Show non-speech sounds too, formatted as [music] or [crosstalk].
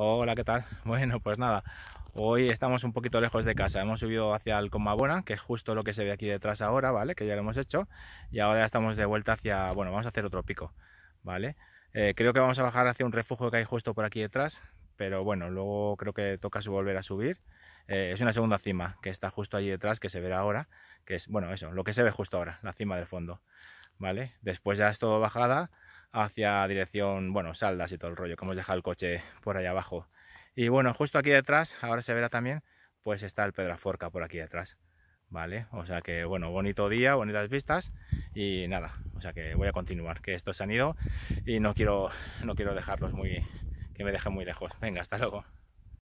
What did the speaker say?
Hola, ¿qué tal? [laughs] Bueno, pues nada, hoy estamos un poquito lejos de casa. Hemos subido hacia el Comabona, que es justo lo que se ve aquí detrás ahora, ¿vale? Que ya lo hemos hecho. Y ahora ya estamos de vuelta hacia... Bueno, vamos a hacer otro pico, ¿vale? Eh, creo que vamos a bajar hacia un refugio que hay justo por aquí detrás. Pero bueno, luego creo que toca volver a subir. Eh, es una segunda cima que está justo allí detrás, que se verá ahora. Que es, bueno, eso, lo que se ve justo ahora, la cima del fondo, ¿vale? Después ya es todo bajada hacia dirección, bueno, Saldas y todo el rollo, que hemos dejado el coche por allá abajo. Y bueno, justo aquí detrás, ahora se verá también, pues está el Pedraforca por aquí detrás, ¿vale? O sea que, bueno, bonito día, bonitas vistas y nada, o sea que voy a continuar, que estos se han ido y no quiero, no quiero dejarlos muy, que me dejen muy lejos. Venga, hasta luego.